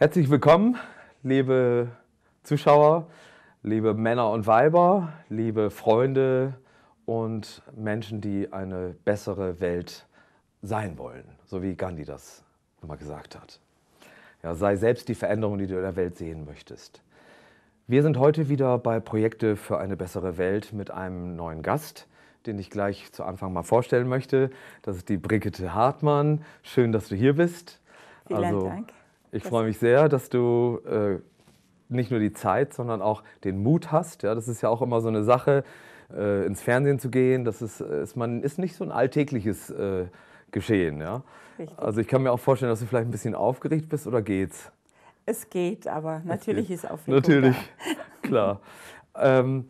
Herzlich willkommen, liebe Zuschauer, liebe Männer und Weiber, liebe Freunde und Menschen, die eine bessere Welt sein wollen, so wie Gandhi das immer gesagt hat. Ja, sei selbst die Veränderung, die du in der Welt sehen möchtest. Wir sind heute wieder bei Projekte für eine bessere Welt mit einem neuen Gast, den ich gleich zu Anfang mal vorstellen möchte. Das ist die Brigitte Hartmann. Schön, dass du hier bist. Vielen also, Dank ich freue mich sehr, dass du äh, nicht nur die Zeit, sondern auch den Mut hast. Ja, das ist ja auch immer so eine Sache, äh, ins Fernsehen zu gehen. Das ist, ist, man, ist nicht so ein alltägliches äh, Geschehen. Ja? Richtig. Also ich kann mir auch vorstellen, dass du vielleicht ein bisschen aufgeregt bist oder geht's? Es geht, aber natürlich geht. ist Aufregung Natürlich, da. klar. ähm,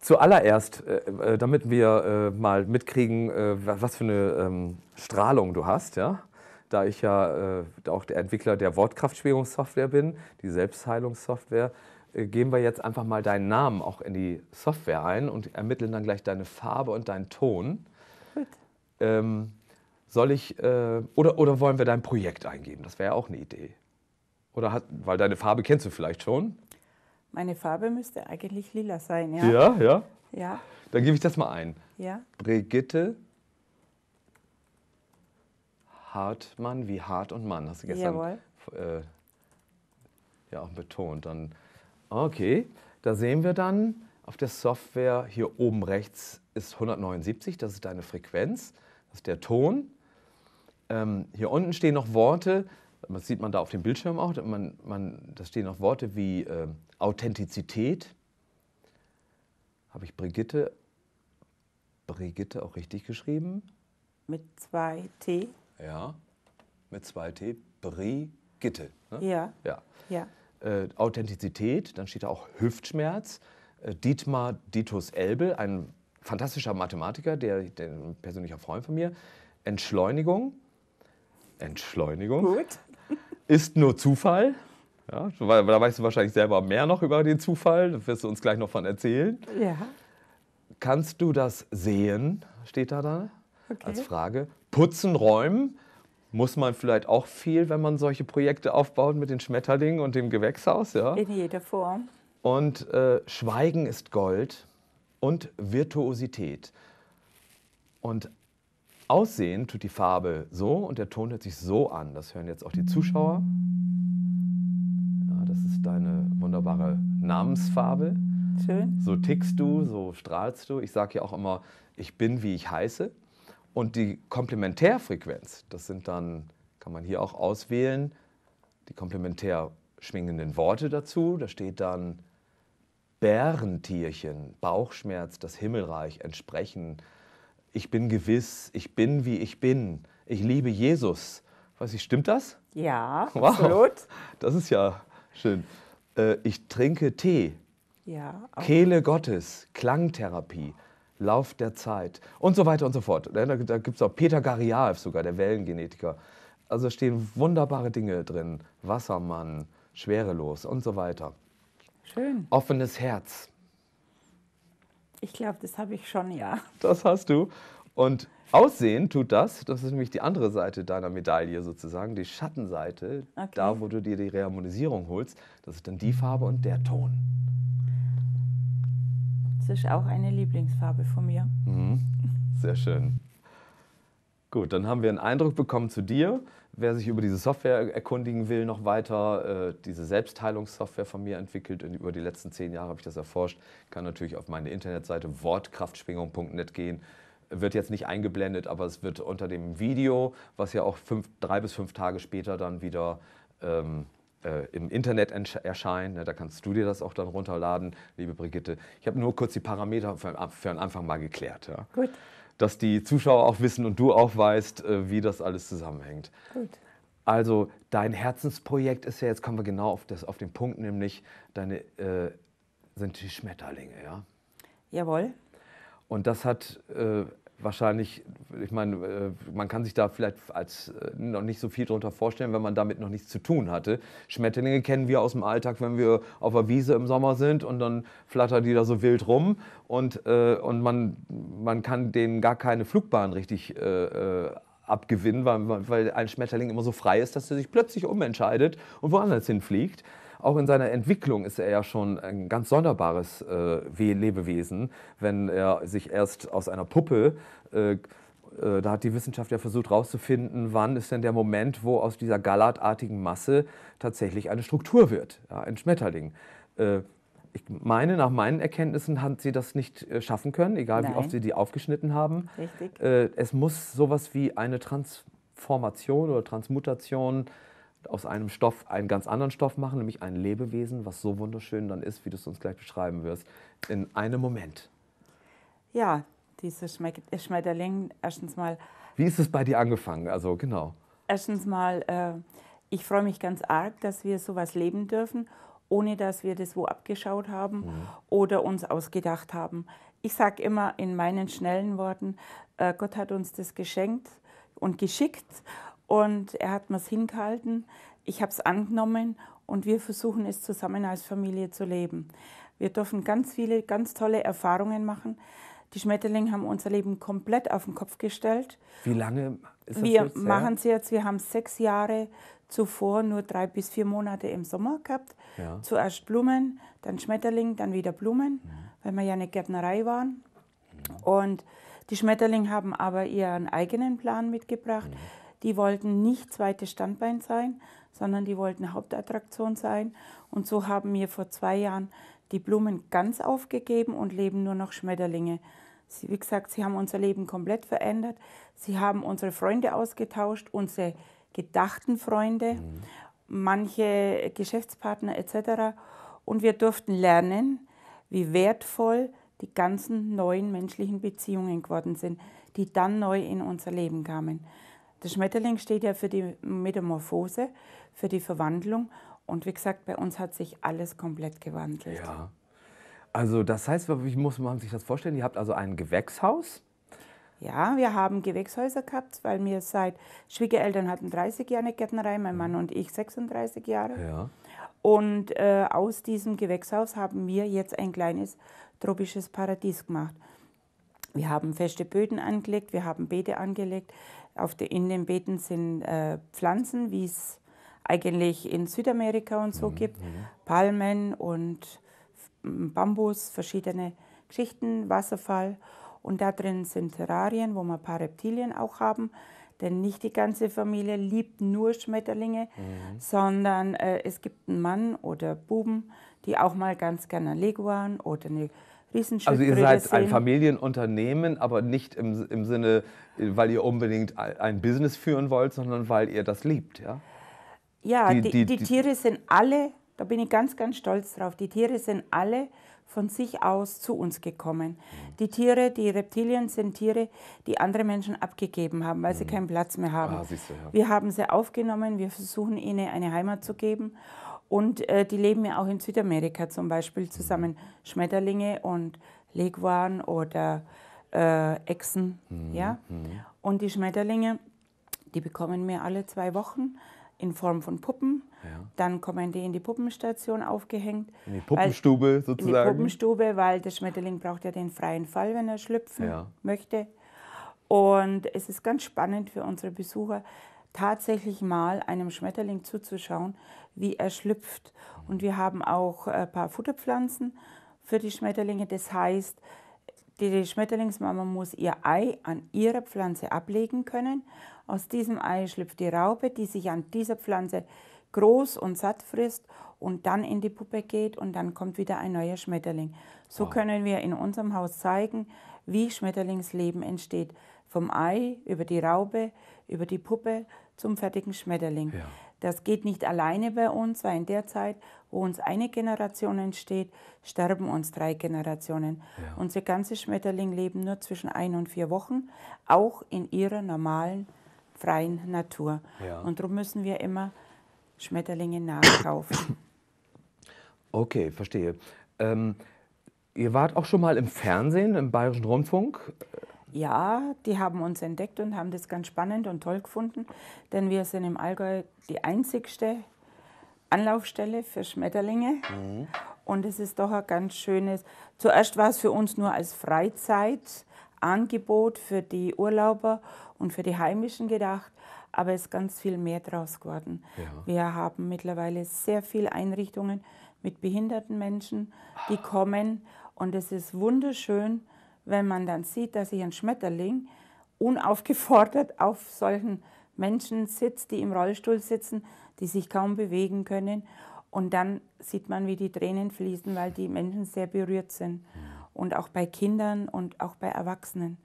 zuallererst, äh, äh, damit wir äh, mal mitkriegen, was für eine ähm, Strahlung du hast, ja? da ich ja äh, auch der Entwickler der Wortkraftschwingungssoftware bin, die Selbstheilungssoftware, äh, geben wir jetzt einfach mal deinen Namen auch in die Software ein und ermitteln dann gleich deine Farbe und deinen Ton. Gut. Ähm, soll ich, äh, oder, oder wollen wir dein Projekt eingeben? Das wäre ja auch eine Idee. Oder hat, weil deine Farbe kennst du vielleicht schon. Meine Farbe müsste eigentlich lila sein, ja. Ja, ja. Ja. Dann gebe ich das mal ein. Ja. Brigitte Hartmann, wie Hart und Mann. Hast du gestern äh, ja auch betont. Dann, okay, da sehen wir dann auf der Software hier oben rechts ist 179, das ist deine Frequenz, das ist der Ton. Ähm, hier unten stehen noch Worte, das sieht man da auf dem Bildschirm auch, man, man, da stehen noch Worte wie äh, Authentizität. Habe ich Brigitte, Brigitte auch richtig geschrieben? Mit zwei T. Ja. Mit 2T. Brigitte. Ne? Ja. Ja. ja. Äh, Authentizität, dann steht da auch Hüftschmerz. Äh, Dietmar Ditus Elbel, ein fantastischer Mathematiker, der, der ein persönlicher Freund von mir. Entschleunigung. Entschleunigung. Gut. Ist nur Zufall. Ja, da weißt du wahrscheinlich selber mehr noch über den Zufall. Da wirst du uns gleich noch von erzählen. Ja. Kannst du das sehen? Steht da da okay. als Frage. Putzen, räumen muss man vielleicht auch viel, wenn man solche Projekte aufbaut mit den Schmetterlingen und dem Gewächshaus. Ja? In jeder Form. Und äh, Schweigen ist Gold und Virtuosität. Und aussehen tut die Farbe so und der Ton hört sich so an. Das hören jetzt auch die Zuschauer. Ja, das ist deine wunderbare Namensfarbe. Schön. So tickst du, so strahlst du. Ich sage ja auch immer, ich bin, wie ich heiße. Und die Komplementärfrequenz, das sind dann, kann man hier auch auswählen, die komplementär schwingenden Worte dazu. Da steht dann Bärentierchen, Bauchschmerz, das Himmelreich entsprechen. Ich bin gewiss, ich bin wie ich bin. Ich liebe Jesus. Weiß ich, stimmt das? Ja, wow. absolut. Das ist ja schön. Äh, ich trinke Tee. Ja. Kehle Gottes, Klangtherapie. Lauf der Zeit und so weiter und so fort. Ne, da, da gibt es auch Peter Garialf sogar, der Wellengenetiker. Also stehen wunderbare Dinge drin. Wassermann, schwerelos und so weiter. Schön. Offenes Herz. Ich glaube, das habe ich schon, ja. Das hast du. Und Aussehen tut das, das ist nämlich die andere Seite deiner Medaille sozusagen, die Schattenseite, okay. da wo du dir die Reharmonisierung holst, das ist dann die Farbe und der Ton. Das ist auch eine Lieblingsfarbe von mir. Mhm. Sehr schön. Gut, dann haben wir einen Eindruck bekommen zu dir. Wer sich über diese Software erkundigen will, noch weiter, äh, diese Selbstheilungssoftware von mir entwickelt, in, über die letzten zehn Jahre habe ich das erforscht, kann natürlich auf meine Internetseite wortkraftschwingung.net gehen. Wird jetzt nicht eingeblendet, aber es wird unter dem Video, was ja auch fünf, drei bis fünf Tage später dann wieder ähm, äh, im Internet erscheinen. Ne, da kannst du dir das auch dann runterladen, liebe Brigitte. Ich habe nur kurz die Parameter für, für den Anfang mal geklärt. Ja? Gut. Dass die Zuschauer auch wissen und du auch weißt, äh, wie das alles zusammenhängt. Gut. Also dein Herzensprojekt ist ja, jetzt kommen wir genau auf, das, auf den Punkt, nämlich deine äh, sind die Schmetterlinge, ja? Jawohl. Und das hat äh, wahrscheinlich, ich meine, äh, man kann sich da vielleicht als äh, noch nicht so viel darunter vorstellen, wenn man damit noch nichts zu tun hatte. Schmetterlinge kennen wir aus dem Alltag, wenn wir auf der Wiese im Sommer sind und dann flattern die da so wild rum und, äh, und man, man kann denen gar keine Flugbahn richtig äh, abgewinnen, weil, weil ein Schmetterling immer so frei ist, dass er sich plötzlich umentscheidet und woanders hinfliegt auch in seiner Entwicklung ist er ja schon ein ganz sonderbares äh, Lebewesen, wenn er sich erst aus einer Puppe äh, äh da hat die Wissenschaft ja versucht herauszufinden, wann ist denn der Moment, wo aus dieser gallertartigen Masse tatsächlich eine Struktur wird, ja, ein Schmetterling. Äh, ich meine, nach meinen Erkenntnissen hat sie das nicht äh, schaffen können, egal Nein. wie oft sie die aufgeschnitten haben. Richtig. es muss sowas wie eine Transformation oder Transmutation äh, aus einem Stoff einen ganz anderen Stoff machen, nämlich ein Lebewesen, was so wunderschön dann ist, wie du es uns gleich beschreiben wirst, in einem Moment. Ja, dieses Schmetterling, erstens mal. Wie ist es bei dir angefangen? Also genau. Erstens mal, äh, ich freue mich ganz arg, dass wir sowas leben dürfen, ohne dass wir das wo abgeschaut haben mhm. oder uns ausgedacht haben. Ich sage immer in meinen schnellen Worten, äh, Gott hat uns das geschenkt und geschickt und er hat mir es hingehalten, ich habe es angenommen und wir versuchen es zusammen als Familie zu leben. Wir dürfen ganz viele, ganz tolle Erfahrungen machen. Die Schmetterlinge haben unser Leben komplett auf den Kopf gestellt. Wie lange ist das Wir jetzt, machen es jetzt, wir haben sechs Jahre zuvor nur drei bis vier Monate im Sommer gehabt. Ja. Zuerst Blumen, dann Schmetterling, dann wieder Blumen, mhm. weil wir ja eine Gärtnerei waren. Mhm. Und die Schmetterlinge haben aber ihren eigenen Plan mitgebracht. Mhm. Die wollten nicht zweites Standbein sein, sondern die wollten Hauptattraktion sein. Und so haben wir vor zwei Jahren die Blumen ganz aufgegeben und leben nur noch Schmetterlinge. Sie, wie gesagt, sie haben unser Leben komplett verändert. Sie haben unsere Freunde ausgetauscht, unsere gedachten Freunde, mhm. manche Geschäftspartner etc. Und wir durften lernen, wie wertvoll die ganzen neuen menschlichen Beziehungen geworden sind, die dann neu in unser Leben kamen. Der Schmetterling steht ja für die Metamorphose, für die Verwandlung. Und wie gesagt, bei uns hat sich alles komplett gewandelt. Ja. Also das heißt, wie muss man sich das vorstellen? Ihr habt also ein Gewächshaus? Ja, wir haben Gewächshäuser gehabt, weil wir seit Schwiegereltern hatten 30 Jahre eine Gärtnerei, mein mhm. Mann und ich 36 Jahre. Ja. Und äh, aus diesem Gewächshaus haben wir jetzt ein kleines tropisches Paradies gemacht. Wir haben feste Böden angelegt, wir haben Beete angelegt, auf de, in den Beeten sind äh, Pflanzen, wie es eigentlich in Südamerika und so mhm. gibt, mhm. Palmen und Bambus, verschiedene Geschichten, Wasserfall. Und da drin sind Terrarien, wo wir ein paar Reptilien auch haben. Denn nicht die ganze Familie liebt nur Schmetterlinge, mhm. sondern äh, es gibt einen Mann oder Buben, die auch mal ganz gerne einen Leguan oder eine Riesenschritt Also ihr seid ein Familienunternehmen, aber nicht im, im Sinne, weil ihr unbedingt ein Business führen wollt, sondern weil ihr das liebt, ja? Ja, die, die, die, die Tiere sind alle, da bin ich ganz, ganz stolz drauf, die Tiere sind alle von sich aus zu uns gekommen. Mhm. Die Tiere, die Reptilien sind Tiere, die andere Menschen abgegeben haben, weil sie mhm. keinen Platz mehr haben. Ah, du, ja. Wir haben sie aufgenommen, wir versuchen ihnen eine Heimat zu geben. Und äh, die leben ja auch in Südamerika zum Beispiel zusammen. Schmetterlinge und Leguan oder äh, Echsen. Mhm. Ja? Mhm. Und die Schmetterlinge, die bekommen wir alle zwei Wochen in Form von Puppen. Ja. Dann kommen die in die Puppenstation aufgehängt. In die Puppenstube weil, sozusagen. In die Puppenstube, weil der Schmetterling braucht ja den freien Fall, wenn er schlüpfen ja. möchte. Und es ist ganz spannend für unsere Besucher, tatsächlich mal einem Schmetterling zuzuschauen, wie er schlüpft. Und wir haben auch ein äh, paar Futterpflanzen für die Schmetterlinge. Das heißt, die Schmetterlingsmama muss ihr Ei an ihrer Pflanze ablegen können. Aus diesem Ei schlüpft die Raupe, die sich an dieser Pflanze groß und satt frisst und dann in die Puppe geht und dann kommt wieder ein neuer Schmetterling. So wow. können wir in unserem Haus zeigen, wie Schmetterlingsleben entsteht. Vom Ei über die Raupe, über die Puppe zum fertigen Schmetterling. Ja. Das geht nicht alleine bei uns, weil in der Zeit, wo uns eine Generation entsteht, sterben uns drei Generationen. Ja. Unsere ganze Schmetterling leben nur zwischen ein und vier Wochen, auch in ihrer normalen, freien Natur. Ja. Und darum müssen wir immer Schmetterlinge nachkaufen. Okay, verstehe. Ähm, ihr wart auch schon mal im Fernsehen, im Bayerischen Rundfunk ja, die haben uns entdeckt und haben das ganz spannend und toll gefunden, denn wir sind im Allgäu die einzigste Anlaufstelle für Schmetterlinge. Mhm. Und es ist doch ein ganz schönes. Zuerst war es für uns nur als Freizeitangebot für die Urlauber und für die Heimischen gedacht, aber es ist ganz viel mehr draus geworden. Ja. Wir haben mittlerweile sehr viele Einrichtungen mit behinderten Menschen, die ah. kommen und es ist wunderschön wenn man dann sieht, dass sich ein Schmetterling unaufgefordert auf solchen Menschen sitzt, die im Rollstuhl sitzen, die sich kaum bewegen können. Und dann sieht man, wie die Tränen fließen, weil die Menschen sehr berührt sind. Mhm. Und auch bei Kindern und auch bei Erwachsenen.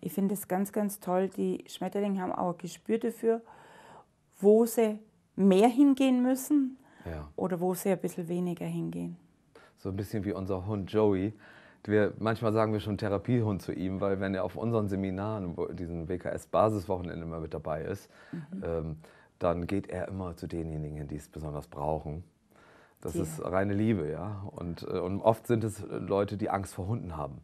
Ich finde es ganz, ganz toll. Die Schmetterlinge haben auch ein Gespür dafür, wo sie mehr hingehen müssen ja. oder wo sie ein bisschen weniger hingehen. So ein bisschen wie unser Hund Joey wir, manchmal sagen wir schon Therapiehund zu ihm, weil wenn er auf unseren Seminaren, wo diesen WKS-Basiswochenende immer mit dabei ist, mhm. ähm, dann geht er immer zu denjenigen, die es besonders brauchen. Das ja. ist reine Liebe, ja. Und, äh, und oft sind es äh, Leute, die Angst vor Hunden haben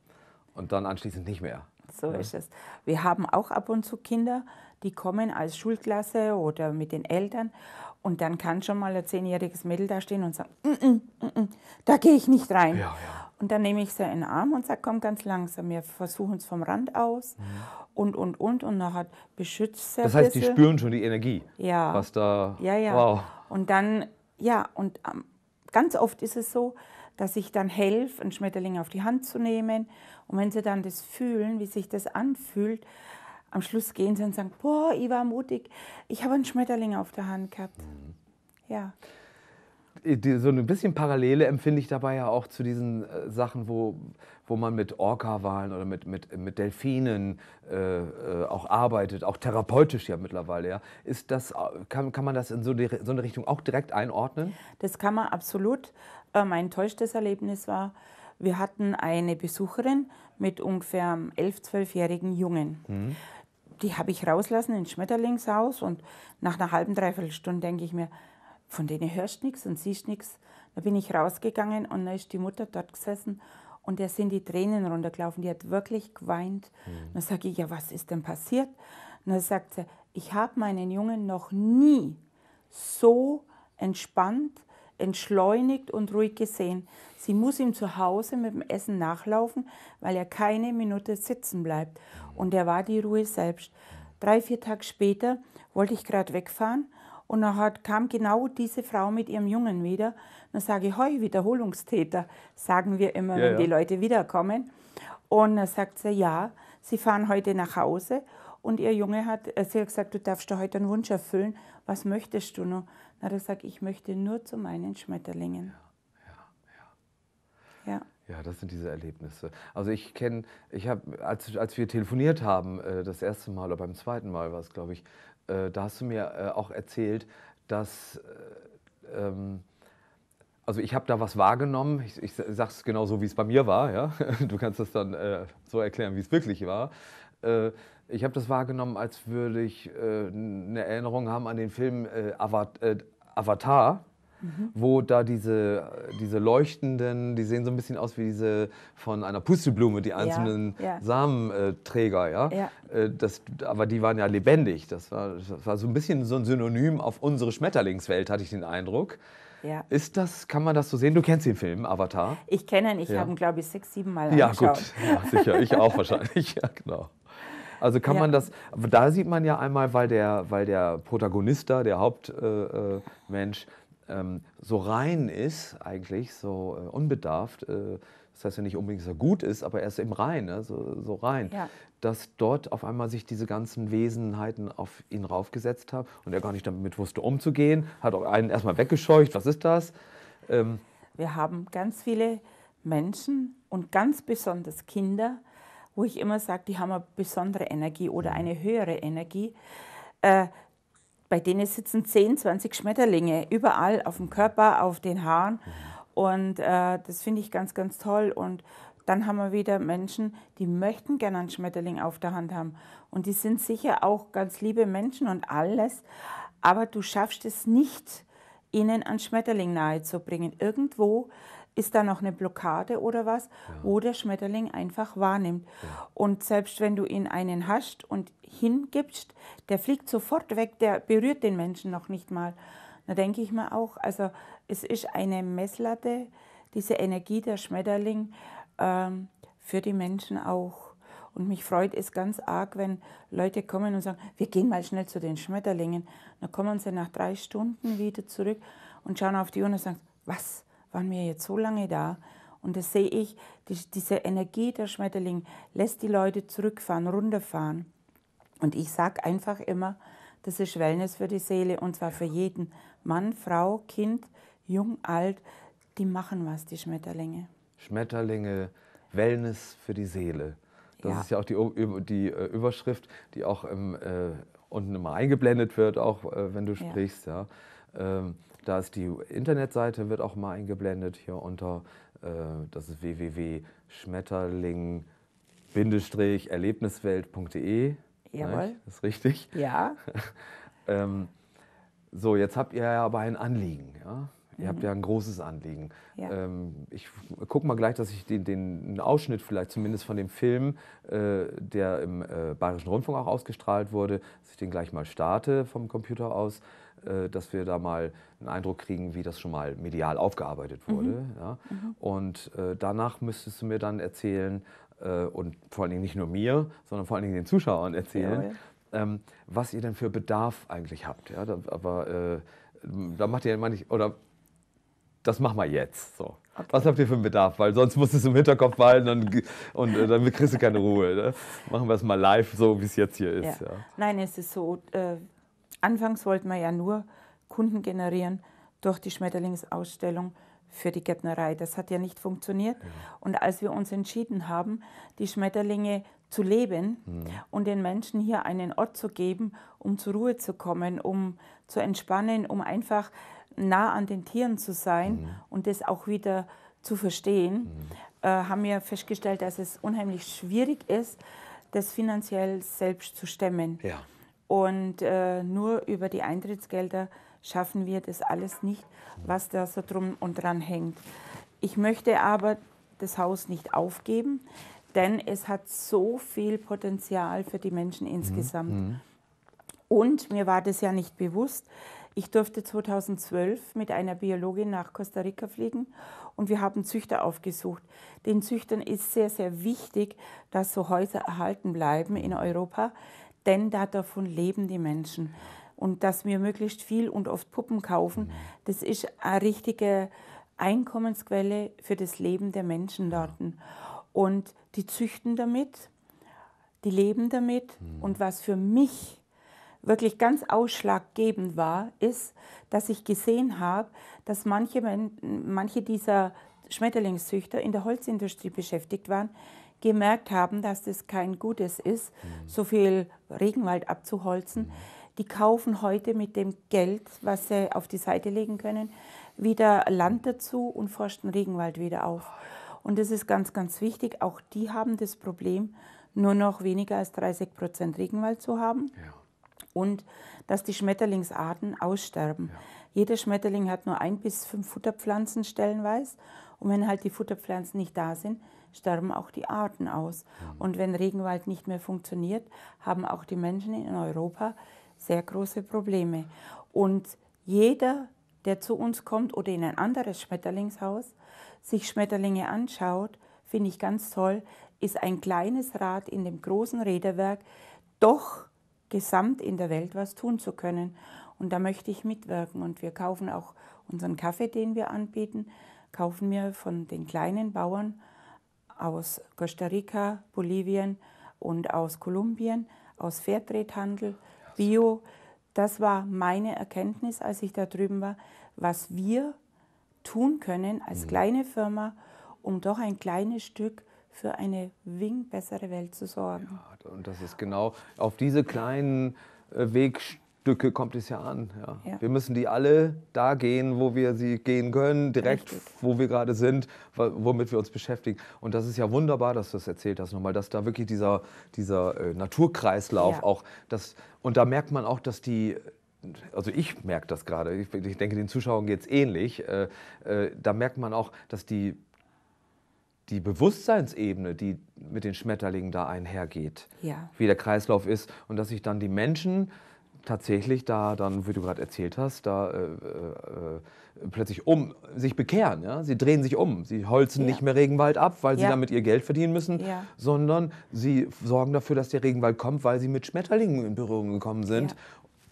und dann anschließend nicht mehr. So ja. Ne? ist es. Wir haben auch ab und zu Kinder, die kommen als Schulklasse oder mit den Eltern und dann kann schon mal ein zehnjähriges Mädel da stehen und sagen, N -n, N da gehe ich nicht rein. Ja, ja. Und dann nehme ich sie in den Arm und sage, komm ganz langsam, wir versuchen es vom Rand aus mhm. und, und, und. Und nachher beschützt sie. Das heißt, sie spüren schon die Energie. Ja. Was da. Ja, ja. Wow. Und dann, ja, und ähm, ganz oft ist es so, dass ich dann helfe, einen Schmetterling auf die Hand zu nehmen. Und wenn sie dann das fühlen, wie sich das anfühlt, am Schluss gehen sie und sagen, boah, ich war mutig, ich habe einen Schmetterling auf der Hand gehabt. Mhm. Ja. Äh, so ein bisschen Parallele empfinde ich dabei ja auch zu diesen äh, Sachen, wo, wo man mit Orca-Wahlen oder mit, mit, mit Delfinen äh, äh, auch arbeitet, auch therapeutisch ja mittlerweile. Ja. Ist das, äh, kann, kann man das in so, die, so eine Richtung auch direkt einordnen? Das kann man absolut. mein ähm, enttäuschtes Erlebnis war, wir hatten eine Besucherin mit ungefähr 11-, 12-jährigen Jungen. Mhm. Die habe ich rauslassen ins Schmetterlingshaus und nach einer halben, dreiviertel Stunde denke ich mir, von denen hörst du nichts und siehst nichts. Da bin ich rausgegangen und da ist die Mutter dort gesessen und da sind die Tränen runtergelaufen. Die hat wirklich geweint. Mhm. Dann sage ich, ja, was ist denn passiert? Und dann sagt sie, ich habe meinen Jungen noch nie so entspannt, entschleunigt und ruhig gesehen. Sie muss ihm zu Hause mit dem Essen nachlaufen, weil er keine Minute sitzen bleibt. Mhm. Und er war die Ruhe selbst. Drei, vier Tage später wollte ich gerade wegfahren und nachher kam genau diese Frau mit ihrem Jungen wieder. Dann sage ich, hoi, Wiederholungstäter, sagen wir immer, ja, wenn ja. die Leute wiederkommen. Und dann sagt sie, ja, sie fahren heute nach Hause. Und ihr Junge hat, äh, sie hat gesagt, du darfst dir heute einen Wunsch erfüllen. Was möchtest du noch? Dann hat er gesagt, ich möchte nur zu meinen Schmetterlingen. Ja. ja, ja. Ja, das sind diese Erlebnisse. Also ich kenne, ich habe, als, als wir telefoniert haben, äh, das erste Mal oder beim zweiten Mal war es, glaube ich, äh, da hast du mir äh, auch erzählt, dass, äh, ähm, also ich habe da was wahrgenommen, ich, ich sage es genau so, wie es bei mir war, ja? du kannst das dann äh, so erklären, wie es wirklich war. Äh, ich habe das wahrgenommen, als würde ich eine Erinnerung haben an den Film Avatar, mhm. wo da diese, diese leuchtenden, die sehen so ein bisschen aus wie diese von einer Pusteblume, die einzelnen ja, ja. Samenträger, ja. ja. Äh, das, aber die waren ja lebendig. Das war, das war so ein bisschen so ein Synonym auf unsere Schmetterlingswelt, hatte ich den Eindruck. Ja. Ist das, kann man das so sehen? Du kennst den Film Avatar? Ich kenne ihn, ich ja. habe ihn, glaube ich, sechs, sieben Mal angeschaut. Ja, gut, ja, sicher, ich auch wahrscheinlich, ja, genau. Also kann man das, da sieht man ja einmal, weil der, weil der Protagonist da, der Hauptmensch, äh, äh ähm, so rein ist, eigentlich so äh, unbedarft, äh, das heißt ja nicht unbedingt, dass er gut ist, aber er ist eben rein, ne? so, so, rein, ja. dass dort auf einmal sich diese ganzen Wesenheiten auf ihn raufgesetzt haben und er gar nicht damit wusste, umzugehen, hat auch einen erstmal weggescheucht, was ist das? Ähm, Wir haben ganz viele Menschen und ganz besonders Kinder, wo ich immer sage, die haben eine besondere Energie oder mhm. eine höhere Energie. Äh, bei denen sitzen 10, 20 Schmetterlinge überall auf dem Körper, auf den Haaren. Und äh, das finde ich ganz, ganz toll. Und dann haben wir wieder Menschen, die möchten gerne einen Schmetterling auf der Hand haben. Und die sind sicher auch ganz liebe Menschen und alles. Aber du schaffst es nicht, ihnen einen Schmetterling nahezubringen. Irgendwo ist da noch eine Blockade oder was, ja. wo der Schmetterling einfach wahrnimmt. Ja. Und selbst wenn du ihn einen hast und hingibst, der fliegt sofort weg, der berührt den Menschen noch nicht mal. Da denke ich mir auch, also es ist eine Messlatte, diese Energie der Schmetterling ähm, für die Menschen auch. Und mich freut es ganz arg, wenn Leute kommen und sagen, wir gehen mal schnell zu den Schmetterlingen. Dann kommen sie nach drei Stunden wieder zurück und schauen auf die Uhr und sagen, was? waren wir jetzt so lange da und das sehe ich, die, diese Energie der Schmetterling lässt die Leute zurückfahren, runterfahren. Und ich sage einfach immer, das ist Wellness für die Seele und zwar für jeden. Mann, Frau, Kind, jung, alt, die machen was, die Schmetterlinge. Schmetterlinge, Wellness für die Seele. Das ja. ist ja auch die, die äh, Überschrift, die auch im, äh, unten immer eingeblendet wird, auch äh, wenn du sprichst. Ja. ja. Ähm, da ist die Internetseite, wird auch mal eingeblendet hier unter. Äh, das ist www.schmetterling-erlebniswelt.de. Jawohl. Das ist richtig. Ja. ähm, so, jetzt habt ihr ja aber ein Anliegen. Ja? Ihr mhm. habt ja ein großes Anliegen. Ja. Ähm, ich gucke mal gleich, dass ich den, den Ausschnitt vielleicht zumindest von dem Film, äh, der im äh, Bayerischen Rundfunk auch ausgestrahlt wurde, dass ich den gleich mal starte vom Computer aus. Äh, dass wir da mal einen Eindruck kriegen, wie das schon mal medial aufgearbeitet mhm. wurde. Mhm. Ja. Mhm. Und äh, danach müsstest du mir dann erzählen, äh, und vor allen Dingen nicht nur mir, sondern vor allen Dingen den Zuschauern erzählen, ja, ja. Ähm, was ihr denn für Bedarf eigentlich habt. Ja, aber da macht ihr ja manchmal, oder das machen wir jetzt. So. Okay. Was habt ihr für einen Bedarf? Weil sonst muss es im Hinterkopf behalten und, und äh, dann kriegst du keine Ruhe. Ne? Machen wir es mal live, so wie es jetzt hier ist. Ja. Ja. Nein, es ist so, äh, Anfangs wollten wir ja nur Kunden generieren durch die Schmetterlingsausstellung für die Gärtnerei. Das hat ja nicht funktioniert. Ja. Und als wir uns entschieden haben, die Schmetterlinge zu leben mhm. und den Menschen hier einen Ort zu geben, um zur Ruhe zu kommen, um zu entspannen, um einfach nah an den Tieren zu sein mhm. und das auch wieder zu verstehen, mhm. äh, haben wir festgestellt, dass es unheimlich schwierig ist, das finanziell selbst zu stemmen. Ja. Und äh, nur über die Eintrittsgelder schaffen wir das alles nicht, was da so drum und dran hängt. Ich möchte aber das Haus nicht aufgeben, denn es hat so viel Potenzial für die Menschen mhm, insgesamt. Mhm. Und mir war das ja nicht bewusst. Ich durfte 2012 mit einer Biologin nach Costa Rica fliegen und wir haben Züchter aufgesucht. Den Züchtern ist sehr, sehr wichtig, dass so Häuser erhalten bleiben in Europa denn davon leben die Menschen. Und dass wir möglichst viel und oft Puppen kaufen, mhm. das ist eine richtige Einkommensquelle für das Leben der Menschen dort. Und die züchten damit, die leben damit. Mhm. Und was für mich wirklich ganz ausschlaggebend war, ist, dass ich gesehen habe, dass manche, manche dieser Schmetterlingszüchter in der Holzindustrie beschäftigt waren, gemerkt haben, dass das kein Gutes ist, mhm. so viel Regenwald abzuholzen. Mhm. Die kaufen heute mit dem Geld, was sie auf die Seite legen können, wieder Land dazu und forschen Regenwald wieder auf. Und das ist ganz, ganz wichtig. Auch die haben das Problem, nur noch weniger als 30 Prozent Regenwald zu haben. Ja. Und dass die Schmetterlingsarten aussterben. Ja. Jeder Schmetterling hat nur ein bis fünf Futterpflanzen stellenweise. Und wenn halt die Futterpflanzen nicht da sind, sterben auch die Arten aus. Mhm. Und wenn Regenwald nicht mehr funktioniert, haben auch die Menschen in Europa sehr große Probleme. Und jeder, der zu uns kommt oder in ein anderes Schmetterlingshaus, sich Schmetterlinge anschaut, finde ich ganz toll, ist ein kleines Rad in dem großen Räderwerk, doch gesamt in der Welt was tun zu können. Und da möchte ich mitwirken. Und wir kaufen auch unseren Kaffee, den wir anbieten, kaufen wir von den kleinen Bauern aus Costa Rica, Bolivien und aus Kolumbien, aus Fairtrade-Handel, Bio. Das war meine Erkenntnis, als ich da drüben war, was wir tun können als mhm. kleine Firma, um doch ein kleines Stück für eine wing bessere Welt zu sorgen. Ja, und das ist genau auf diese kleinen äh, Weg Stücke kommt es ja an. Ja. Ja. Wir müssen die alle da gehen, wo wir sie gehen können, direkt, Richtig. wo wir gerade sind, womit wir uns beschäftigen. Und das ist ja wunderbar, dass du das erzählt hast nochmal, dass da wirklich dieser, dieser äh, Naturkreislauf ja. auch, das, und da merkt man auch, dass die, also ich merke das gerade, ich, ich, denke den Zuschauern geht es ähnlich, äh, äh, da merkt man auch, dass die die Bewusstseinsebene, die mit den Schmetterlingen da einhergeht, wie der Kreislauf ist und dass sich dann die Menschen tatsächlich da dann, wie du gerade erzählt hast, da äh, äh, äh, plötzlich um sich bekehren. Ja? Sie drehen sich um. Sie holzen ja. nicht mehr Regenwald ab, weil ja. sie damit ihr Geld verdienen müssen, ja. sondern sie sorgen dafür, dass der Regenwald kommt, weil sie mit Schmetterlingen in Berührung gekommen sind.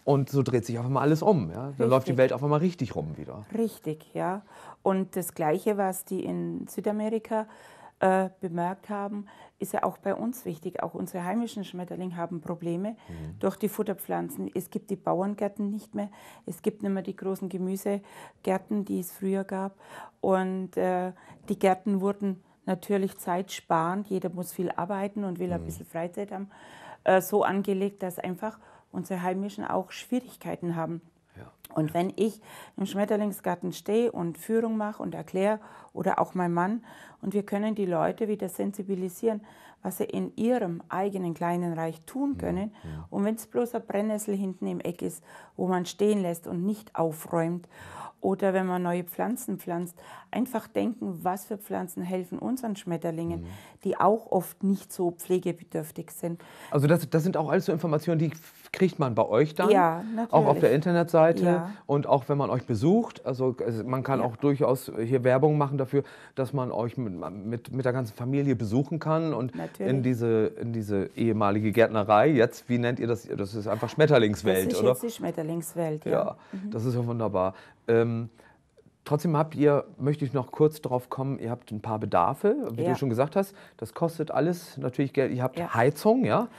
Und so dreht sich auf einmal alles um. Ja? Dann läuft die Welt auf einmal richtig rum wieder. Richtig, ja. Und das Gleiche, was die in Südamerika äh, bemerkt haben, ist ja auch bei uns wichtig. Auch unsere heimischen Schmetterlinge haben Probleme mhm. durch die Futterpflanzen. Es gibt die Bauerngärten nicht mehr. Es gibt nicht mehr die großen Gemüsegärten, die es früher gab. Und äh, die Gärten wurden natürlich zeitsparend. Jeder muss viel arbeiten und will mhm. ein bisschen Freizeit haben. Äh, so angelegt, dass einfach unsere Heimischen auch Schwierigkeiten haben. Und wenn ich im Schmetterlingsgarten stehe und Führung mache und erkläre oder auch mein Mann und wir können die Leute wieder sensibilisieren, was sie in ihrem eigenen kleinen Reich tun können. Ja, ja. Und wenn es bloß eine Brennnessel hinten im Eck ist, wo man stehen lässt und nicht aufräumt oder wenn man neue Pflanzen pflanzt, einfach denken, was für Pflanzen helfen unseren Schmetterlingen, ja. Mhm. die auch oft nicht so pflegebedürftig sind. Also das, das sind auch alles so Informationen, die kriegt man bei euch dann, ja, auch auf der Internetseite ja. und auch wenn man euch besucht. Also man kann ja. auch durchaus hier Werbung machen dafür, dass man euch mit, mit, mit der ganzen Familie besuchen kann und in diese, in diese ehemalige Gärtnerei, jetzt, wie nennt ihr das? Das ist einfach Schmetterlingswelt, das ist oder? Jetzt die Schmetterlingswelt, ja. ja mhm. Das ist ja wunderbar. Ähm, Trotzdem habt ihr, möchte ich noch kurz darauf kommen, ihr habt ein paar Bedarfe, wie ja. du schon gesagt hast. Das kostet alles natürlich Geld. Ihr habt ja. Heizung, ja?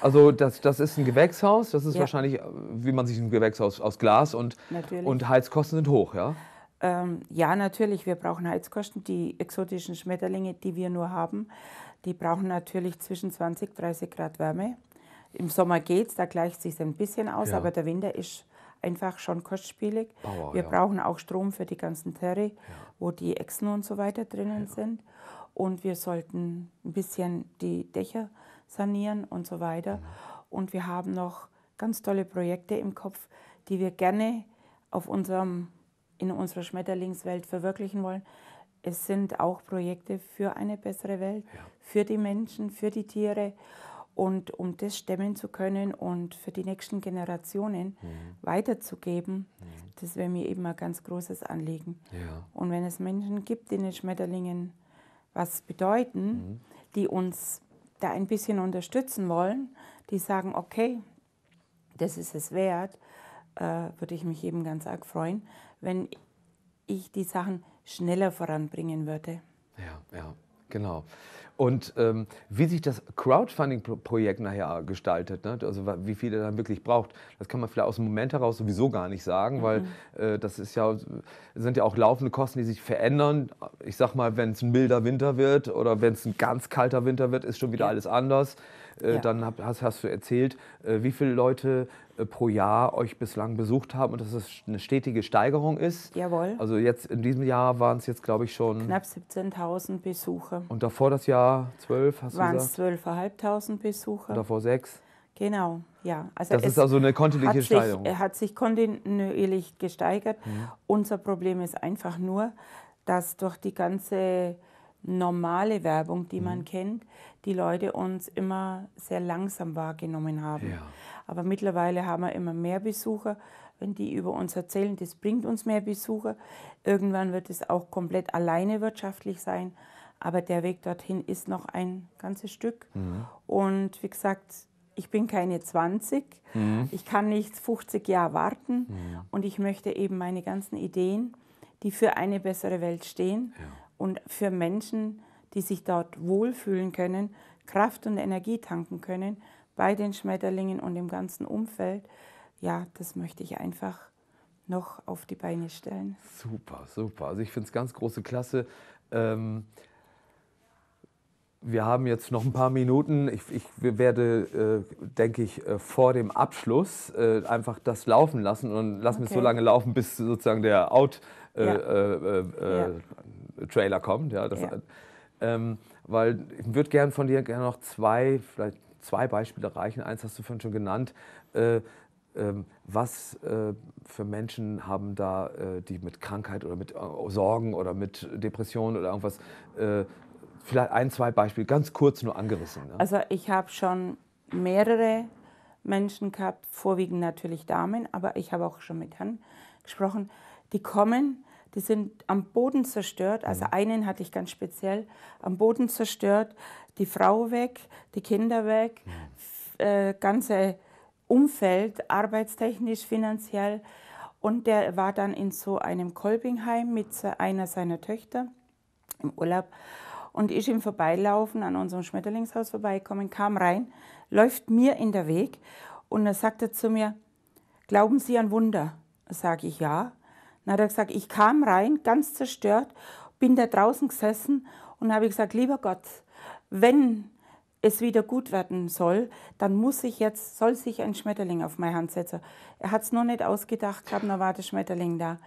Also das, das ist ein Gewächshaus, das ist ja. wahrscheinlich, äh, wie man sich ein Gewächshaus aus Glas und, und Heizkosten sind hoch, ja? Ähm, ja, natürlich, wir brauchen Heizkosten. Die exotischen Schmetterlinge, die wir nur haben, die brauchen natürlich zwischen 20, 30 Grad Wärme. Im Sommer geht es, da gleicht sich ein bisschen aus, ja. aber der Winter ist einfach schon kostspielig. Power, wir ja. brauchen auch Strom für die ganzen Terry, wo die Echsen und so weiter drinnen sind. Und wir sollten ein bisschen die Dächer sanieren und so weiter. Und wir haben noch ganz tolle Projekte im Kopf, die wir gerne auf unserem, in unserer Schmetterlingswelt verwirklichen wollen. Es sind auch Projekte für eine bessere Welt, ja. für die Menschen, für die Tiere. Und um das stemmen zu können und für die nächsten Generationen mhm. weiterzugeben, mhm. das wäre mir eben ein ganz großes Anliegen. Ja. Und wenn es Menschen gibt, die den Schmetterlingen was bedeuten, mhm. die uns da ein bisschen unterstützen wollen, die sagen, okay, das ist es wert, äh, würde ich mich eben ganz arg freuen, wenn ich die Sachen schneller voranbringen würde. Ja, ja, genau. Und ähm, wie sich das Crowdfunding-Projekt nachher gestaltet, ne? also wie viel er dann wirklich braucht, das kann man vielleicht aus dem Moment heraus sowieso gar nicht sagen, mhm. weil äh, das ist ja, sind ja auch laufende Kosten, die sich verändern. Ich sag mal, wenn es ein milder Winter wird oder wenn es ein ganz kalter Winter wird, ist schon wieder ja. alles anders. Äh, ja. Dann hast, hast, du erzählt, äh, wie viele Leute äh, pro Jahr euch bislang besucht haben und dass es eine stetige Steigerung ist. Jawohl. Also jetzt in diesem Jahr waren es jetzt, glaube ich, schon... Knapp 17.000 Besucher. Und davor das Jahr 12, hast du gesagt? Waren es 12.500 Besucher. Und davor 6? Genau, ja. Also das ist also eine kontinuierliche Steigerung. sich, Hat sich kontinuierlich gesteigert. Mhm. Unser Problem ist einfach nur, dass durch die ganze normale Werbung, die mhm. man kennt, die Leute uns immer sehr langsam wahrgenommen haben. Ja. Aber mittlerweile haben wir immer mehr Besucher. Wenn die über uns erzählen, das bringt uns mehr Besucher. Irgendwann wird es auch komplett alleine wirtschaftlich sein. Aber der Weg dorthin ist noch ein ganzes Stück. Mhm. Und wie gesagt, ich bin keine 20, mhm. ich kann nicht 50 Jahre warten mhm. und ich möchte eben meine ganzen Ideen, die für eine bessere Welt stehen, ja und für Menschen, die sich dort wohlfühlen können, Kraft und Energie tanken können bei den Schmetterlingen und dem ganzen Umfeld. Ja, das möchte ich einfach noch auf die Beine stellen. Super, super. Also ich finde es ganz große Klasse. Ähm wir haben jetzt noch ein paar Minuten. Ich, ich werde, äh, denke ich, äh, vor dem Abschluss äh, einfach das laufen lassen und lassen okay. es so lange laufen, bis sozusagen der Out äh, ja. Äh, äh, ja. Trailer kommt. Ja, das, ja. Ähm, weil ich würde gerne von dir gerne noch zwei, vielleicht zwei Beispiele reichen. Eins hast du vorhin schon genannt. Äh, ähm, was äh, für Menschen haben da, äh, die mit Krankheit oder mit äh, Sorgen oder mit Depressionen oder irgendwas, äh, vielleicht ein, zwei Beispiele, ganz kurz nur angerissen. Ne? Also ich habe schon mehrere Menschen gehabt, vorwiegend natürlich Damen, aber ich habe auch schon mit Herren gesprochen, die kommen die sind am Boden zerstört. Also mhm. einen hatte ich ganz speziell am Boden zerstört. Die Frau weg, die Kinder weg, mhm. äh, ganze Umfeld, arbeitstechnisch, finanziell. Und der war dann in so einem Kolbingheim mit einer seiner Töchter im Urlaub und ist im Vorbeilaufen an unserem Schmetterlingshaus vorbeikommen, kam rein, läuft mir in der Weg und dann sagt er zu mir, glauben Sie an Wunder? Sage ich ja. Dann hat er gesagt, ich kam rein, ganz zerstört, bin da draußen gesessen und habe gesagt, lieber Gott, wenn es wieder gut werden soll, dann muss ich jetzt, soll sich ein Schmetterling auf meine Hand setzen. Er hat es noch nicht ausgedacht gehabt, dann war der Schmetterling da.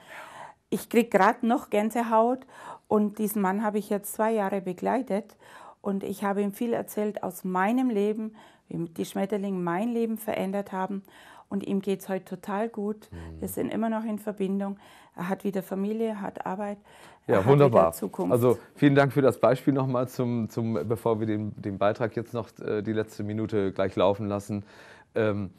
Ich kriege gerade noch Gänsehaut und diesen Mann habe ich jetzt zwei Jahre begleitet und ich habe ihm viel erzählt aus meinem Leben, wie die Schmetterlinge mein Leben verändert haben und ihm geht es heute total gut. Mhm. Wir sind immer noch in Verbindung. Er hat wieder Familie, hat Arbeit. Ja, hat wunderbar. Zukunft. Also vielen Dank für das Beispiel nochmal, zum, zum, bevor wir den, den Beitrag jetzt noch äh, die letzte Minute gleich laufen lassen. Ähm,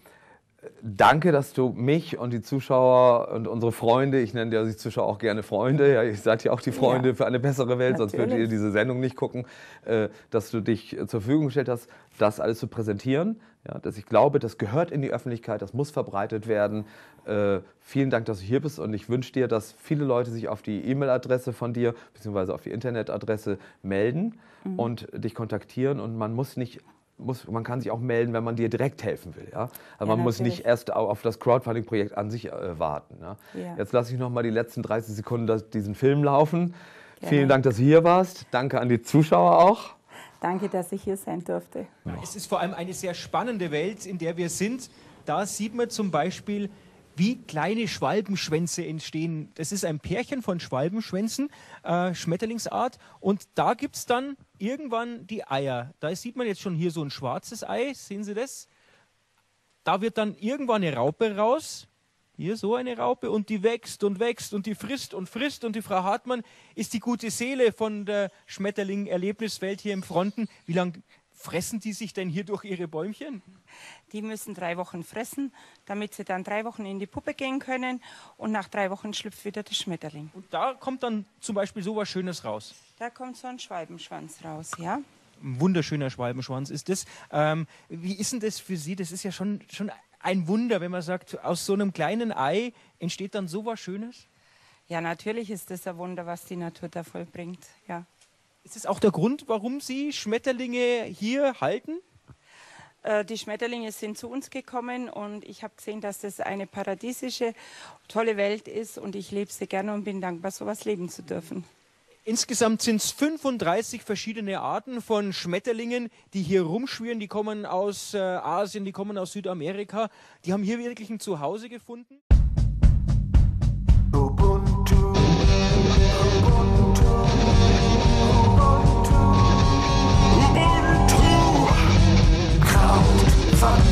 Danke, dass du mich und die Zuschauer und unsere Freunde, ich nenne ja die Zuschauer auch gerne Freunde, ja, ihr seid ja auch die Freunde ja, für eine bessere Welt, natürlich. sonst würdet ihr diese Sendung nicht gucken, äh, dass du dich äh, zur Verfügung gestellt hast, das alles zu präsentieren, ja, dass ich glaube, das gehört in die Öffentlichkeit, das muss verbreitet werden. Äh, vielen Dank, dass du hier bist und ich wünsche dir, dass viele Leute sich auf die E-Mail-Adresse von dir bzw. auf die Internetadresse melden mhm. und dich kontaktieren und man muss nicht muss, man kann sich auch melden, wenn man dir direkt helfen will. Ja? Also ja, man muss nicht erst auf das Crowdfunding-Projekt an sich äh, warten. Ja? Ja. Jetzt lasse ich noch mal die letzten 30 Sekunden diesen Film laufen. Vielen Dank, dass du hier warst. Danke an die Zuschauer auch. Danke, dass ich hier sein durfte. Ja, es ist vor allem eine sehr spannende Welt, in der wir sind. Da sieht man zum Beispiel, wie kleine Schwalbenschwänze entstehen. Das ist ein Pärchen von Schwalbenschwänzen, äh, Schmetterlingsart. Und da gibt es dann irgendwann die Eier. Da sieht man jetzt schon hier so ein schwarzes Ei, sehen Sie das? Da wird dann irgendwann eine Raupe raus hier so eine Raupe und die wächst und wächst und die frisst und frisst und die Frau Hartmann ist die gute Seele von der Schmetterling-Erlebniswelt hier im Fronten. Wie lange fressen die sich denn hier durch ihre Bäumchen? Die müssen drei Wochen fressen, damit sie dann drei Wochen in die Puppe gehen können und nach drei Wochen schlüpft wieder der Schmetterling. Und da kommt dann zum Beispiel so was Schönes raus? Da kommt so ein Schwalbenschwanz raus, ja. Ein wunderschöner Schwalbenschwanz ist das. Ähm, wie ist denn das für Sie? Das ist ja schon, schon ein Wunder, wenn man sagt, aus so einem kleinen Ei entsteht dann so was Schönes? Ja, natürlich ist das ein Wunder, was die Natur da vollbringt. Ja. Ist das auch der Grund, warum Sie Schmetterlinge hier halten? Äh, die Schmetterlinge sind zu uns gekommen und ich habe gesehen, dass das eine paradiesische, tolle Welt ist und ich lebe sie gerne und bin dankbar, so sowas leben zu dürfen. Insgesamt sind es 35 verschiedene Arten von Schmetterlingen, die hier rumschwirren. Die kommen aus äh, Asien, die kommen aus Südamerika. Die haben hier wirklich ein Zuhause gefunden. Ubuntu, Ubuntu, Ubuntu, Ubuntu. Kraut,